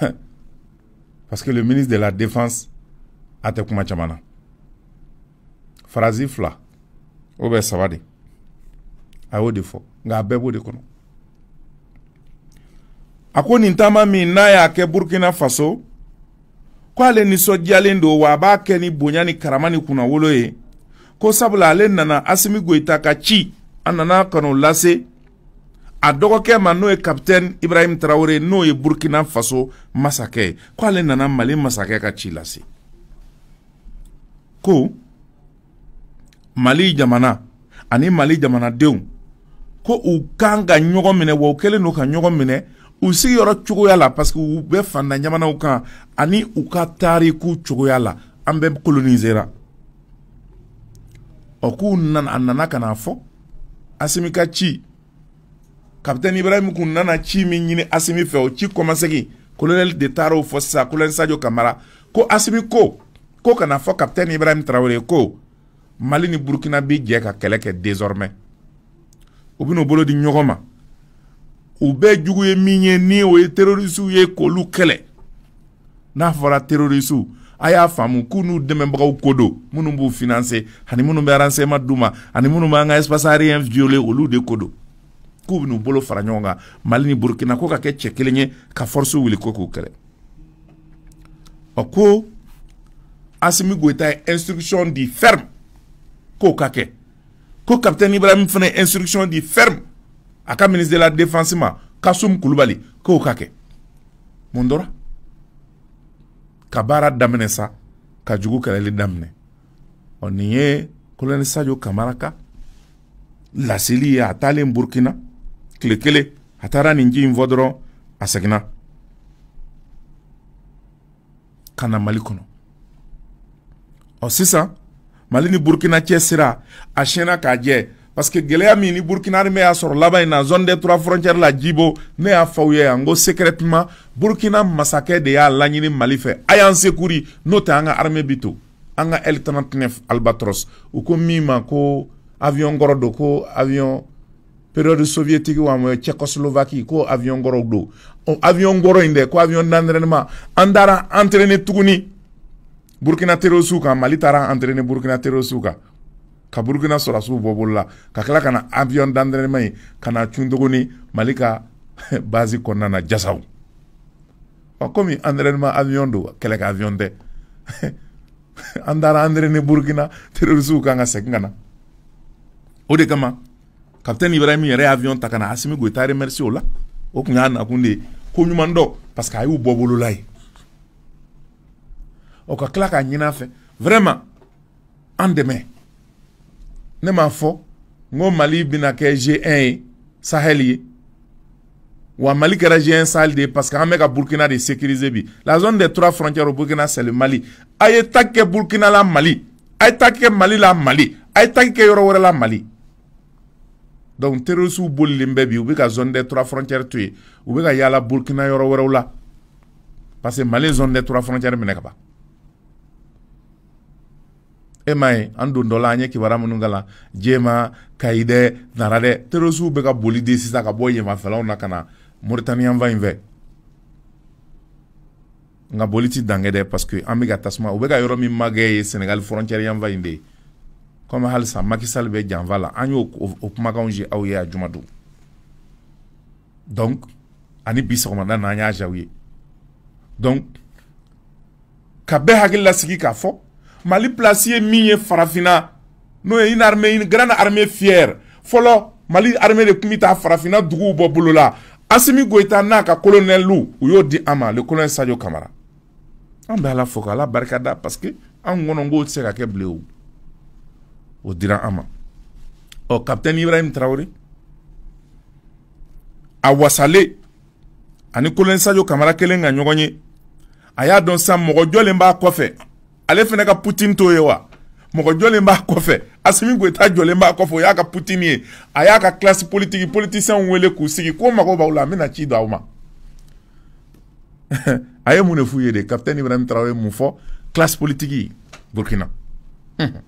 parce que le ministre de la défense a tɛ kuma caman na farazi fila o bɛ saba de a y'o de fɔ nka bebo b'o de kɔnɔ a ko nin taama min n'a y'a kɛ burkina faso ko ale nisɔndiyalen don wa b'a kɛ ni bonya ni karama ni wolo ye ko sabula ale nana asimi goyita ka ci a nana ka lase a dɔgɔkɛ ma n'o ye kapitɛni ibrahim tarawre n'o ye burkina faso masakɛ ye ko ale nana mali masakɛ ka ci lase ko mali jamana ani mali jamanadenw ko u kan ka ɲɔgɔn minɛ wa u kɛlen don ka ɲɔgɔn minɛ u sigiyɔrɔ cogoya la parsk u bɛ fanda jamanaw kan ani u ka taariku cogoya la an bɛ kolonisera ɔ k'u nana a nana ka n'a fɔ asimi ci kapitɛni ibrahim kun nana ci min ɲini asimi fɛ o ci kɔmasegi kolonɛli de taara o fɔ sisan kolonɛli sajo kamara ko asimi ko ko kana fɔ kapitɛni ibrahim tarawele ko mali ni burukina bi jɛ ka kɛlɛ kɛ désormais u ben'u bolo di ɲɔgɔn ma u bɛɛ jugu ye min ye ni o ye terorisiw ye k'olu kɛlɛ n'a fɔra terorisiw a y'a faamu k'u n'u dɛmɛbagaw ko do minnu b'u finanse ani minnu bɛ aransɛma d'u ma ani minnu b'an ka espace aérien violé olu de ko do k'u bɛ n'u bolo fara ɲɔgɔn kan mali ni burukina ko ka kɛ cɛ kelen ye ka force wuli ko k'u kɛlɛ ɔ ko asimi goyita ye instruction di ferme k'o ka kɛ ko capitaine ibrahim fana ye instruction di ferme a ka ministre de la défense ma kasum kulubali k'o ka kɛ mun dɔra ka baara daminɛ sa ka jugu kɛlɛli daminɛ ɔ nin ye colonel sadio kamara ka laseli ye a taalen burukina tile kelen a taara nin ji in fɔ dɔrɔn a seginna ka na mali kɔnɔ ɔ oh, sisan mali ni burukina cɛ sira a siyɛnna k'a jɛ parce que gɛlɛya min ni burukina armée y'a sɔrɔ laban in na zone des trois frontières la jibo ne y'a fɔ aw ye yan ko secrètement burukina masakɛ de y'a laɲini mali fɛ a y'an sekuri n'o tɛ an ka armée bi to an ka l 39 albatros u ko min ma ko avion kɔrɔ don ko avion période soviétique wa tchécoslovaquie ko avion goro do avion goro inde ko avion d'entraînement andara dara entraîner tuguni burkina terosu kan mali taara entraîner burkina terosu kan ka burkina sɔrɔsiw bɔ bolola ka tila kana avion d'entraînement kana ka na cun tuguni mali ka base kɔnɔna jasaw wa komi entraînement avion do kɛlɛ ka avion de andara taara entraîner burkina terorisiw kan ka segin ka o de kama Capitaine Ibrahim yɛrɛ avion ta ka na Asimi Goita remercier o la o tun y'a nakun de ye ko ɲuman dɔ parce que a y'u bɔ bolola ye o ka tila ka ɲin'a fɛ vraiment an dɛmɛ ne m'a fɔ n ko Mali bɛna kɛ G1 ye Sahel ye wa Mali kɛra G1 Sahel de ye parce que an bɛ ka Burkina de sécuriser bi la zone des trois frontières au Burkina c'est le Mali a' ye attaque kɛ Burkina la Mali a' ye attaque kɛ Mali la Mali a' ye attaque kɛ yɔrɔ wɛrɛ la Mali donc terrorisiw bolilen bɛɛ bi u bɛ ka zone des trois frontières to yen u bɛ ka yaala burkina yɔrɔ wɛrɛw la parce que mali zone des trois frontières minɛ ka e m'a ye an don dɔ la an ye kibaruya minnu k'a jema kayi dɛ nara dɛ terrorisiw bɛ ka boli de sisan ka bɔ yenfɛlaw na ka na moritani yanfan in fɛ nka boli ti dankɛ dɛ parce que an bɛ ka tasuma u bɛ ka yɔrɔ min magɛn ye sénégal frontière yanfan in de ye Comme halisa makisali bɛ janfa la an y'o o kumakanw ye aw ye a juma don donc ani bi sɔgɔmada na an y'a jaw ye donc ka bɛɛ hakililasigi mali place ye min ye n'o une armée une grande armée fière fɔlɔ mali armée de tun bɛ taa farafinna duguw bɔ bolo la asimi goyita n'a ka kolonɛliw u y'o di an le colonel sadio kamara an bɛ ala fo k'ala parce que an kɔnɔ n k'o tɛ se ka O dira an ma kapitɛni oh, ibrahim tarawele a wasale ani kolen sajo kamara kelen ka ɲɔgɔn ye a y'a dɔn sisan mɔgɔ jɔlen b'a kɔfɛ ale fana ka putini t'o ye wa mɔgɔ jɔlen b'a kɔfɛ asimi goyita jɔlen b'a kɔfɛ o y'a ka putini ye a y'a ka kilasi politiki politisiyɛnw wele k'u sigi ko mago b'aw la an bɛna ci don aw ma a ye mun de f'u ye de kapitɛni ibrahim tarawele mun fɔ kilasi politiki burkina hmm.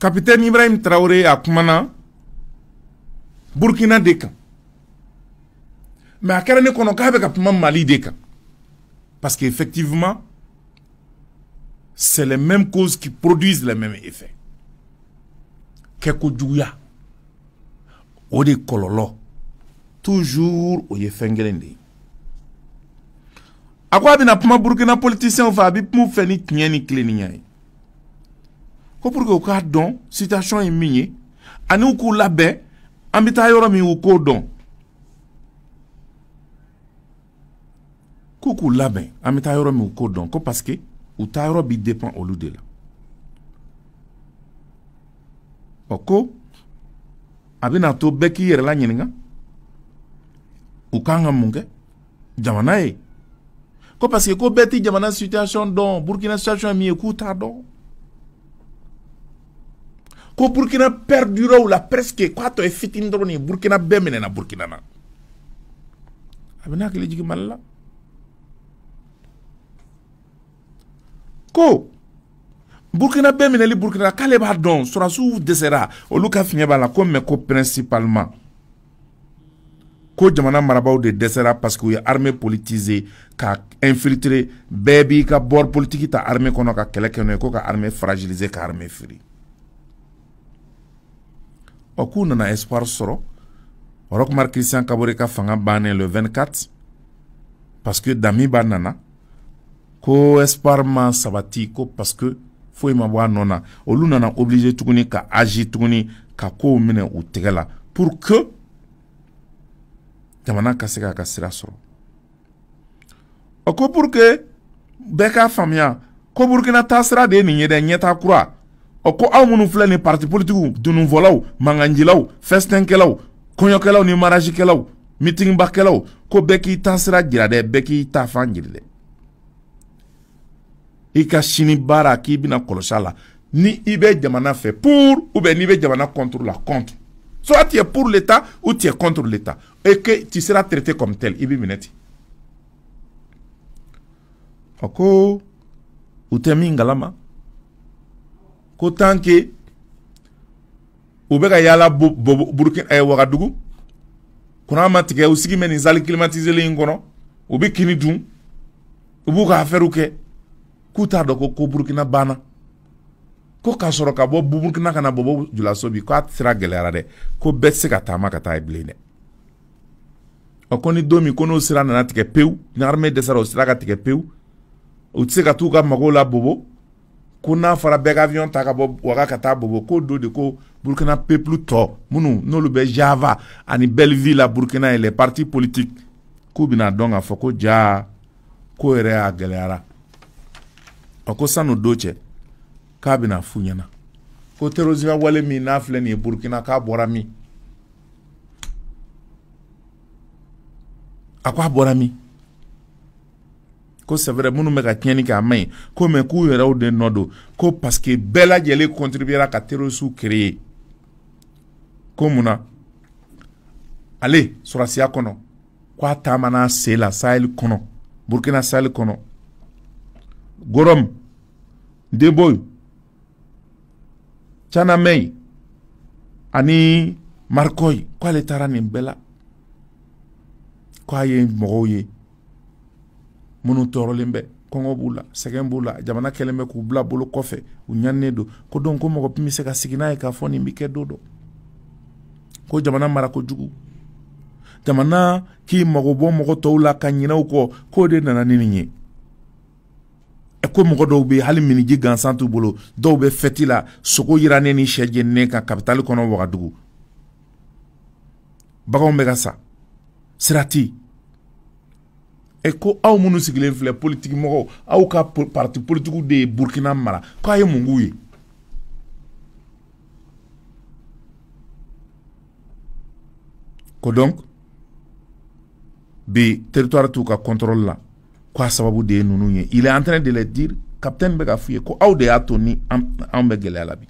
Capitaine Ibrahim Traoré a kumana Burkina de mais à quel ne qu'on a bɛ avec Mali Deka parce qu'effectivement, c'est les mêmes causes qui produisent les mêmes effets kɛkojuguya o de Kololo, toujours o ye À quoi de à Burkina politicien, a bɛna les politiciens ni ni ko pour que u k'a dɔn situation ye min ye ani u k'u labɛn yoro bɛ taa yɔrɔ min u k'o dɔn k'u k'u labɛn an k'o don ko parce que u taa yɔrɔ bi dépend de la ɔ e. ko to bɛɛ k'i yɛrɛ la ɲininka jamana ye ko parce que ko beti jamana situation dɔn burkina situation mi min t'a ko burkina ou la presque ko a tɔ ye fitini dɔrɔn ye burkina bɛɛ n'a burkina na a bɛ n'akili jigi mali la ko burkina bɛɛ minɛli burkina la k'ale b'a dɔn sɔrɔsiw dɛsɛra olu ka fiɲɛ b'a la ko mɛ ko principalement ko jamana marabaw de dɛsɛra parce que u ye armée politisée ka infiltré bɛɛ b'i ka bord politique ta armée kɔnɔ ka kɛlɛ kɛ n'o ye ko ka armé fragiliser ka firi ɔ k'u nana espoir sɔrɔ rokmar kristian kabore ka fanga bannen le 24 parce que dami b'a nana ko espoir ma sabati ko parce que foyi ma bɔ a nɔ na olu nana oblige tuguni ka agi tuguni ka kow minɛ u tɛgɛ la pour que jamana ka se k'a ka sira sɔrɔ ɔ ko pour que bɛɛ k'a faamuya ko burkina taasira de ye nin ye dɛ ɲɛta kura ɔ ko aw minnu filɛ nin parti politigiw dununfɔlaw mankanjilaw fɛsitɛnkɛlaw kɔɲɔkɛlaw ni marajikɛlaw mitigibakɛlaw ko bɛɛ k'i ta sira jira dɛ bɛɛ k'i ta fan jiri dɛ i ka sini baara k'i bɛna kɔlɔsi a la ni i bɛ jamana fɛ pour ou bien n'i bɛ jamana contre la contre soit tu es pour l'état ou tu es contre l'état et que tu seras traité comme tel i bɛ minɛ ten ɔ ko u tɛ min kalama ko tanke u bɛ ka yaala burukina ɛ eh, wagadugu kuran ma tigɛ u sigi bɛ nin zali climatiselen in kɔnɔ u bɛ kini dun u b'u ka affaire kɛ k'u t'a dɔn ko ko burukina banna ko k'a sɔrɔ ka bɔ burukina ka na bɔbɔ julaso bi k'a sira gɛlɛyara dɛ ko bɛɛ tɛ se ka taama ka taa bilen dɛ ɔ ko ni don min ko n'o sira nana tigɛ pewu ni armée dɛsɛra o sira ka tigɛ pewu u tɛ se ka t'u ka magow la bobo ko n'a fɔra bɛɛ ka avion ta ka bɔ waga ka taa bobo k'o don de ko burukina peplu tɔ minnu n'olu bɛ java ani belleville la burukina ye les partis politiques k'u bɛna dɔn k'a fɔ ko jaa ko yɛrɛ a gɛlɛyara ɔ ko sanu don cɛ k'a bɛna f'u ɲɛna ko terrorisme wale min n'a filɛ nin ye burukina k'a bɔra min a ko a bɔra min ko sɛvɛrɛ minnu bɛ ka tiɲɛni kɛ a ma ɲi ko mɛ k'u yɛrɛw de nɔ don ko paske bɛɛ lajɛlen kɔntribuyera ka terorisiw kereye ko munna ale sɔrɔsiya kɔnɔ ko a taamana sen la sahel kɔnɔ burkina sahɛli kɔnɔ gorom deboyi canamɛyi ani marikɔyi ko ale taara nin bɛɛ la ko a ye mɔgɔw ye minnu tɔɔrɔlen bɛ kɔngɔ b'u la sɛgɛn b'u la jamana kɛlen bɛ k'u bila bolo kɔfɛ u ɲaninen don ko don ko mɔgɔ tun bɛ se ka sigi n'a ye k'a fɔ nin bɛ kɛ don dɔ ko jamana mara kojugu jamana k'i mago bɔ mɔgɔ tɔw la ka ɲinɛ u kɔ k'o de nana ni nin ye e ko mɔgɔ dɔw bɛ hali miniji gansan t'u bolo dɔw bɛ fɛti la sogo yirannen ni sɛ jeninen kan kabitali kɔnɔ wagadugu baganw bɛ ka sa sira ti e ko aw minnu sigilen filɛ politiki mɔgɔw aw ka parti politikiw de ye burkina mara k'a ye mun k'u ye ko donc bi territoire t'u ka contrôle la k'a sababu de ye ninnu ye il est en train de le dire capitaine bɛ ka f'u ye ko aw de y'a to ni an bɛ gɛlɛya la bi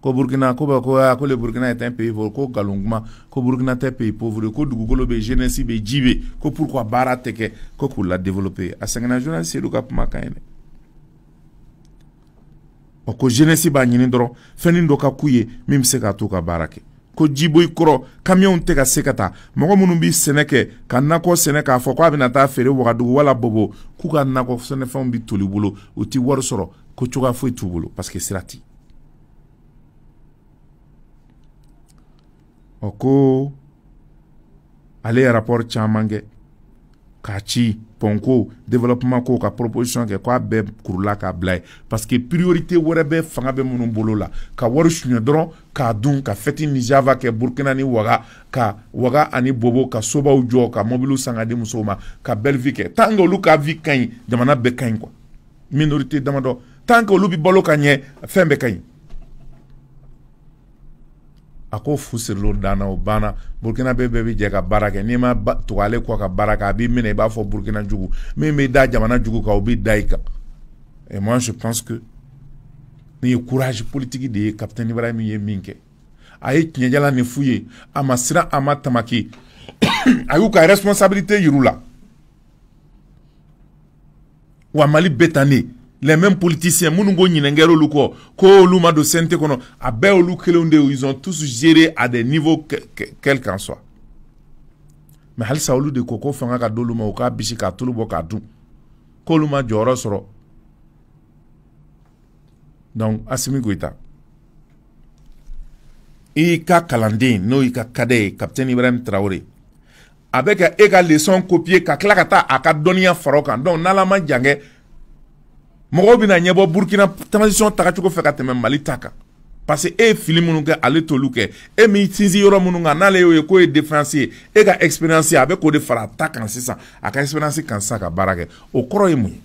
ko burkina ko ba ko ah, ko le burkina est un pays pauvre ko galon kuma ko burkina tɛ pays pauvre ko dugukolo bɛ jeunesse bɛ ji bɛ ko pourquoi baara tɛ kɛ ko k'u la développer a sɛgɛnna journaliste sedu ka kuma kan ye dɛ ɔ ko jeunesse b'a ɲini dɔrɔn fɛnnin dɔ ka k'u ye min bɛ se k'a to ka baara kɛ ko jibo i kɔrɔ kamiyɛnw tɛ ka se ka taa mɔgɔ minnu bɛ sɛnɛ kɛ ka nakɔ sɛnɛ k'a fɔ k'a bɛna taa feere wagadugu wala bobo k'u ka nakɔ sɛnɛfɛnw bɛ toli bolo u ti wari sɔrɔ ko cogoya foyi t'u bolo parce que sira tɛ o ko ale ye rapport caman kɛ k'a ci pɔnko développement ko ka proposition kɛ k'a bɛɛ kurula k'a bila ye parce que priorité wɛrɛ bɛ fanga bɛ minnu bolo la ka wari suɲɛ dɔrɔn k'a dun ka fɛti nijava kɛ burkina ni waga ka waga ani bobo ka sobaw jɔ ka mobiliw san ka di musow ma ka belle vie kɛ tant que olu ka vie ka ɲi jamana bɛɛ ka ɲi quoi minorité damadɔ tant que olu bɛ balo ka ɲɛ fɛn bɛɛ ka ɲi a ko fu sirilo danna o banna burkina bɛɛ bɛɛ bɛ jɛ ka baara kɛ n'i ma tugu ale kɔ ka baara kɛ a b'i minɛ i b'a fɔ burkina jugu min be da jamana jugu kan o be da i kan et moi je pense que ni ye courage politiki de ye capitaine ibrahim ye min kɛ a ye tiɲɛjala ni f'u ye a ma siran a ma tamaki a y'u ka responsabilité yir'u la wa mali bɛ tan de les mêmes politiciens minnu ko ɲininkɛra olu ko luma ma don kono a bɛɛ ils ont tous géré à des niveaux quel qu'en soit mais halisa de koko fanga ka do ma u k'a bisi tulu k'a donc Asimi Goita i ka kalanden n'o i ka kadɛ capitaine Ibrahim Traoré e a égal leçon copier ka klakata a ka dɔnniya donc n'ala jange mɔgɔw bɛna ɲɛbɔ burukina transition tagacogo fɛ ka tɛmɛ mali ta kan parce que e ye fili minnu kɛ ale t'olu kɛ e min sinsin yɔrɔ minnu kan n'ale y'o ye k'o ye différence ye e ka expérience a bɛ k'o de fara a ta kan sisan a ka expérience kan sisan ka baara kɛ o kɔrɔ ye mun ye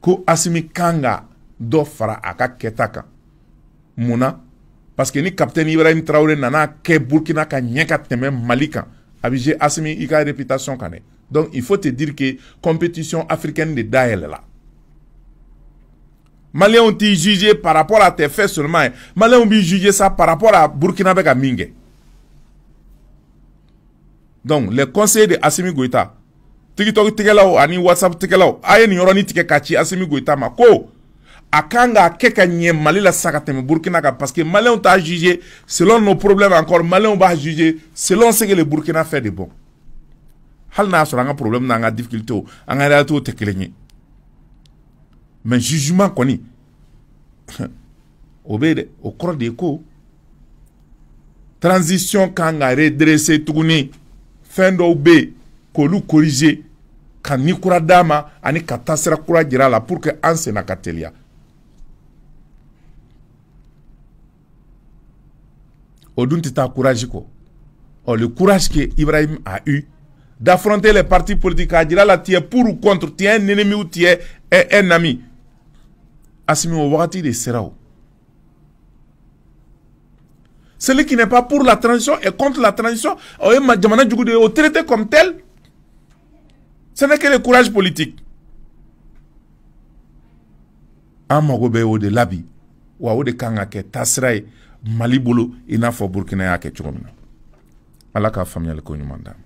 ko asimi kan ka dɔ fara a ka kɛta kan mun na parce que ni capitaine ibrahim traore nana kɛ burukina ka ɲɛ ka tɛmɛ mali kan a bɛ je asimi i ka réputation kan dɛ donc il faut te dire que compétition africaine de dayɛlɛ la maliyɛnw t'i juger par rapport à tes faits seulement maliyɛnw b'i juger ça par rapport à burkina bɛ ka min kɛ donc les conseils de asimi goyita tiktok tigɛlaw ani whatsapp tigɛlaw a ye nin yɔrɔnin tigɛ ka ci asimi goyita ma ko. a kan k'a kɛ ka ɲɛ mali la sa ka tɛmɛ burukina kan parce que maliyɛnw t'a juge selon nos problèmes encore maliyɛnw b'a juge selon ce que le burukina fait de bon hali n'a sɔrɔ an ka problème n'an ka difficulté an ka tout tɛ kelen ye mais jugement kɔni o bɛ yen dɛ o kɔrɔ de ye ko transition kan ka redresser tuguni fɛn dɔw bɛ yen k'olu corriger ka ni kura d'a ma ani ka taasira kura jira a la pour que an senna ka teliya courage oh, le courage que Ibrahim a eu d'affronter les partis politiques à dire la tu es pour ou contre tu es un ennemi ou tu es un ami Asimi de Serao? celui qui n'est pas pour la transition et contre la transition tu es traité comme tel ce n'est que le courage politique Amago be de l'abi, wa de tasrai. mali bolo i n'a fɔ burukina y'a kɛ cogo min na ala k'a faamuyaliko ɲuman d'a ma